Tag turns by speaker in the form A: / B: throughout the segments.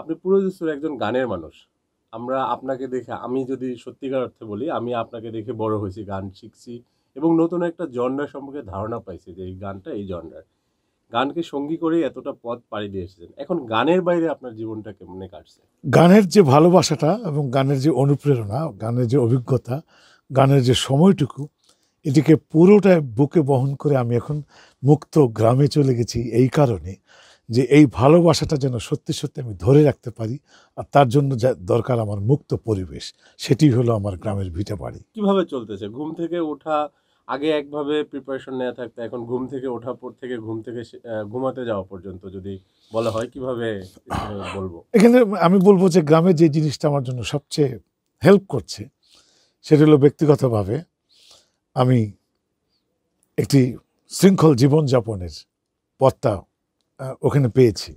A: আপনি পুরোদস্তুর একজন গানের মানুষ আমরা আপনাকে দেখে আমি যদি সত্যিকার অর্থে বলি আমি আপনাকে দেখে বড় হয়েছি গান শিখছি এবং নতুন একটা জনরা সম্পর্কে ধারণা পাইছি যে এই গানটা এই জনরার গানকে সঙ্গী করেই এতটা পথ পাড়ি দিয়ে এসেছেন এখন গানের বাইরে আপনার জীবনটা কেমনে কাটছে
B: গানের যে ভালোবাসাটা এবং গানের যে অনুপ্রেরণা গানের যে অভিজ্ঞতা গানের যে সময়টুকু এটিকে পুরোটা বুকে বহন করে আমি এখন মুক্ত গ্রামে চলে গেছি এই কারণে যে এই ভালোবাসাটা যেন সত্যি সত্যি আমি ধরে রাখতে পারি আর তার জন্য যা দরকার আমার মুক্ত পরিবেশ সেটি হলো আমার গ্রামের ভিটা
A: বাড়ি কীভাবে চলতেছে ঘুম থেকে ওঠা আগে একভাবে প্রিপারেশন নেওয়া থাকতো এখন ঘুম থেকে ওঠা পর থেকে ঘুম থেকে ঘুমাতে যাওয়া পর্যন্ত যদি বলা হয় কিভাবে বলবো
B: এখানে আমি বলবো যে গ্রামে যে জিনিসটা আমার জন্য সবচেয়ে হেল্প করছে সেটা হলো ব্যক্তিগতভাবে আমি একটি শৃঙ্খল জীবনযাপনের পথটা ওখানে পেয়েছি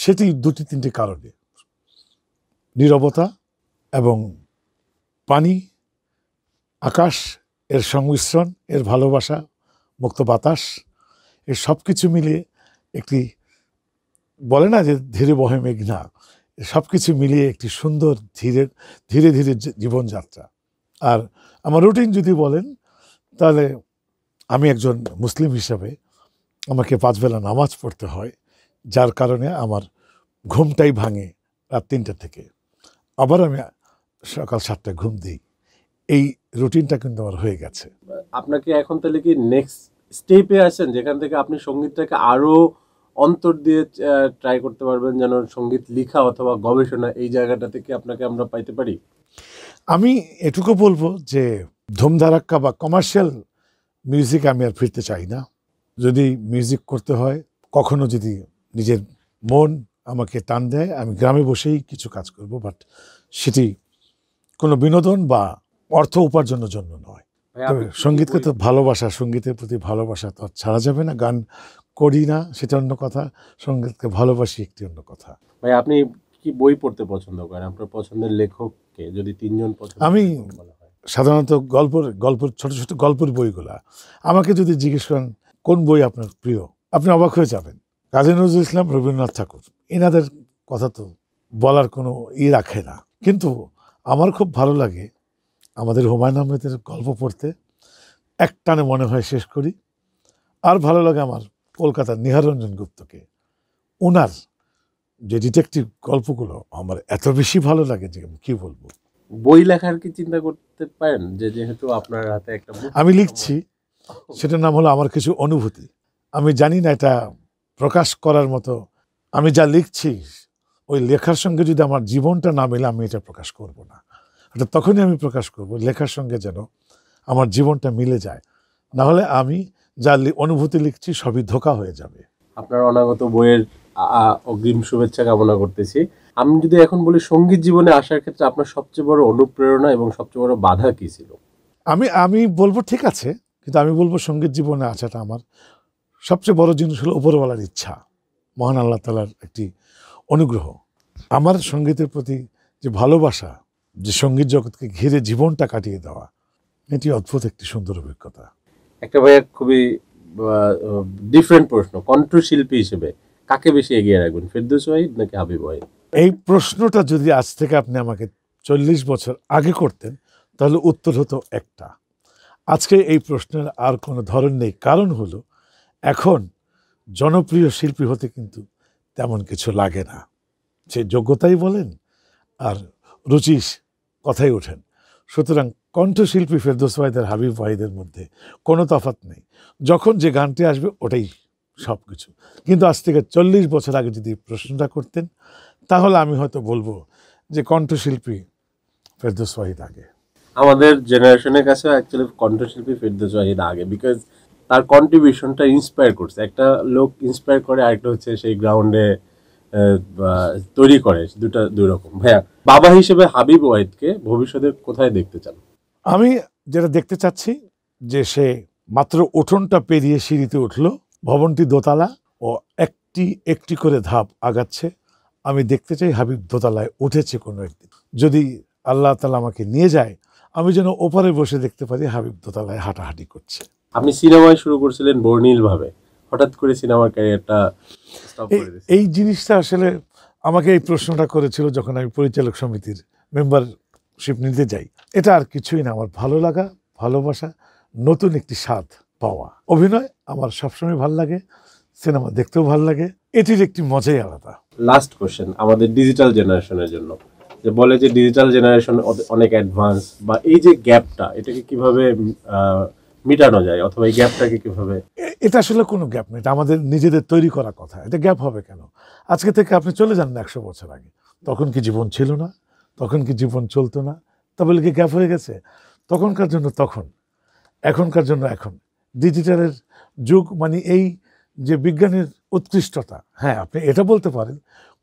B: সেটি দুটি তিনটি কারণে নিরবতা এবং পানি আকাশ এর সংমিশ্রণ এর ভালোবাসা মুক্ত বাতাস এর সব কিছু মিলিয়ে একটি বলে না যে ধীরে বহে মেঘনা সব কিছু মিলিয়ে একটি সুন্দর ধীরে ধীরে ধীরে জীবনযাত্রা আর আমার রুটিন যদি বলেন তাহলে আমি একজন মুসলিম হিসাবে আমাকে পাঁচবেলা নামাজ পড়তে হয় যার কারণে আমার ঘুমটাই ভাঙে রাত তিনটা থেকে আবার আমি সকাল সাতটায় ঘুম দিই এই রুটিনটা কিন্তু আমার হয়ে গেছে
A: আপনাকে এখন তাহলে কি নেক্সট স্টেপে আসেন যেখান থেকে আপনি সঙ্গীতটাকে আরও অন্তর দিয়ে ট্রাই করতে পারবেন যেন সঙ্গীত লিখা অথবা গবেষণা এই জায়গাটা থেকে আপনাকে আমরা পাইতে পারি
B: আমি এটুকু বলবো যে ধুমধারাক্কা বা কমার্শিয়াল মিউজিক আমি আর ফিরতে চাই না যদি মিউজিক করতে হয় কখনো যদি নিজের মন আমাকে টান দেয় আমি গ্রামে বসেই কিছু কাজ করব বাট সেটি কোনো বিনোদন বা অর্থ উপার্জনের জন্য নয়
A: তবে সঙ্গীতকে
B: তো ভালোবাসা সঙ্গীতের প্রতি ভালোবাসা তো ছাড়া যাবে না গান করি না সেটা অন্য কথা সঙ্গীতকে ভালোবাসি একটি অন্য কথা
A: ভাই আপনি কি বই পড়তে পছন্দ করেন আপনার পছন্দের লেখককে যদি তিনজন পছন্দ আমি
B: সাধারণত গল্পের গল্পর ছোট ছোট গল্পের বইগুলা আমাকে যদি জিজ্ঞেস করেন কোন বই আপনার প্রিয় আপনি অবাক হয়ে যাবেন কাজী নজরুল ইসলাম রবীন্দ্রনাথ ঠাকুর এনাদের কথা তো বলার কোনো ই রাখে না কিন্তু আমার খুব ভালো লাগে আমাদের হুমায়ুন আহমেদের গল্প পড়তে এক টানে মনে হয় শেষ করি আর ভালো লাগে আমার কলকাতার নিহারঞ্জন গুপ্তকে ওনার যে ডিটেকটিভ গল্পগুলো আমার এত বেশি ভালো লাগে যে আমি কী বলবো
A: বই লেখার কি চিন্তা করতে পারেন যে যেহেতু আপনার হাতে একটা আমি
B: লিখছি সেটার নাম হলো আমার কিছু অনুভূতি আমি জানি না এটা প্রকাশ করার মতো আমি যা লিখছি ওই লেখার সঙ্গে যদি আমার জীবনটা না মেলে আমি এটা প্রকাশ করব না এটা তখনই আমি প্রকাশ করব লেখার সঙ্গে যেন আমার জীবনটা মিলে যায় না হলে আমি যা অনুভূতি লিখছি সবই ধোকা হয়ে যাবে
A: আপনার অনাগত বইয়ের অগ্রিম শুভেচ্ছা কামনা করতেছি আমি যদি এখন বলি সঙ্গীত জীবনে আসার ক্ষেত্রে আপনার সবচেয়ে বড় অনুপ্রেরণা এবং সবচেয়ে বড় বাধা কি ছিল
B: আমি আমি বলবো ঠিক আছে কিন্তু আমি বলবো সঙ্গীত জীবনে আসাটা আমার সবচেয়ে বড় জিনিস হলো ওপরওয়ালার ইচ্ছা মহান আল্লাহ তালার একটি অনুগ্রহ আমার সঙ্গীতের প্রতি যে ভালোবাসা যে সঙ্গীত জগৎকে ঘিরে জীবনটা কাটিয়ে দেওয়া এটি অদ্ভুত একটি সুন্দর অভিজ্ঞতা
A: একটা ভাইয়া খুবই ডিফারেন্ট প্রশ্ন কণ্ঠশিল্পী হিসেবে কাকে বেশি এগিয়ে রাখবেন ফেরদৌস ভাই নাকি হাবিব ভাই
B: এই প্রশ্নটা যদি আজ থেকে আপনি আমাকে চল্লিশ বছর আগে করতেন তাহলে উত্তর হতো একটা আজকে এই প্রশ্নের আর কোনো ধরন নেই কারণ হলো এখন জনপ্রিয় শিল্পী হতে কিন্তু তেমন কিছু লাগে না সে যোগ্যতাই বলেন আর রুচিস কথাই ওঠেন সুতরাং কণ্ঠশিল্পী ফেরদোস ভাইদের হাবিব ভাইদের মধ্যে কোনো তফাত নেই যখন যে গানটি আসবে ওটাই সব কিছু কিন্তু আজ থেকে চল্লিশ বছর আগে যদি প্রশ্নটা করতেন তাহলে আমি হয়তো বলবো যে কণ্ঠশিল্পী ফেরদোস ওয়াহিদ আগে
A: আমাদের জেনারেশনের কাছে অ্যাকচুয়ালি কণ্ঠশিল্পী ফেরদৌস ওয়াহিদ আগে বিকজ তার কন্ট্রিবিউশনটা ইন্সপায়ার করছে একটা লোক ইন্সপায়ার করে আরেকটা হচ্ছে সেই গ্রাউন্ডে তৈরি করে দুটা দুই রকম ভাইয়া বাবা হিসেবে হাবিব ওয়াহিদকে ভবিষ্যতে কোথায় দেখতে চান
B: আমি যেটা দেখতে চাচ্ছি যে সে মাত্র উঠোনটা পেরিয়ে সিঁড়িতে উঠল ভবনটি দোতলা ও একটি একটি করে ধাপ আগাচ্ছে আমি দেখতে চাই হাবিব দোতলায় উঠেছে কোনো একদিন যদি আল্লাহ তালা আমাকে নিয়ে যায় আমি যেন ওপারে বসে দেখতে পারি হাবিব দোতলায় হাঁটাহাঁটি করছে
A: আপনি সিনেমায় শুরু করেছিলেন বর্ণিল ভাবে হঠাৎ করে সিনেমার ক্যারিয়ারটা
B: এই জিনিসটা আসলে আমাকে এই প্রশ্নটা করেছিল যখন আমি পরিচালক সমিতির মেম্বারশিপ নিতে যাই এটা আর কিছুই না আমার ভালো লাগা ভালোবাসা নতুন একটি স্বাদ পাওয়া অভিনয় আমার সবসময় ভাল লাগে সিনেমা দেখতেও ভাল লাগে এটির একটি মজাই আলাদা
A: লাস্ট কোশ্চেন আমাদের ডিজিটাল জেনারেশনের জন্য যে বলে যে ডিজিটাল জেনারেশন অনেক অ্যাডভান্স বা এই যে গ্যাপটা এটাকে কিভাবে মিটানো যায় অথবা এই গ্যাপটাকে কিভাবে
B: এটা আসলে কোনো গ্যাপ নেই এটা আমাদের নিজেদের তৈরি করা কথা এটা গ্যাপ হবে কেন আজকে থেকে আপনি চলে যান না একশো বছর আগে তখন কি জীবন ছিল না তখন কি জীবন চলতো না তা বলে কি গ্যাপ হয়ে গেছে তখনকার জন্য তখন এখনকার জন্য এখন ডিজিটালের যুগ মানে এই যে বিজ্ঞানের উৎকৃষ্টতা হ্যাঁ আপনি এটা বলতে পারেন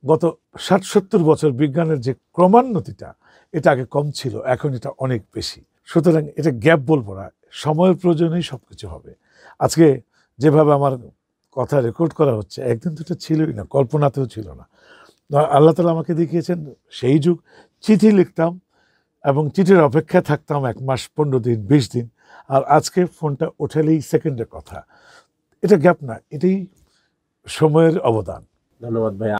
B: গত ষাট সত্তর বছর বিজ্ঞানের যে ক্রমান্বতিটা এটা আগে কম ছিল এখন এটা অনেক বেশি সুতরাং এটা গ্যাপ বলবো না সময়ের প্রয়োজনেই সব কিছু হবে আজকে যেভাবে আমার কথা রেকর্ড করা হচ্ছে একদিন তো এটা ছিলই না কল্পনাতেও ছিল না আল্লাহ তালা আমাকে দেখিয়েছেন সেই যুগ চিঠি লিখতাম এবং চিঠির অপেক্ষায় থাকতাম এক মাস পনেরো দিন বিশ দিন আর আজকে ফোনটা ওঠালেই সেকেন্ডের কথা এটা গ্যাপ না এটাই সময়ের অবদান ধন্যবাদ ভাই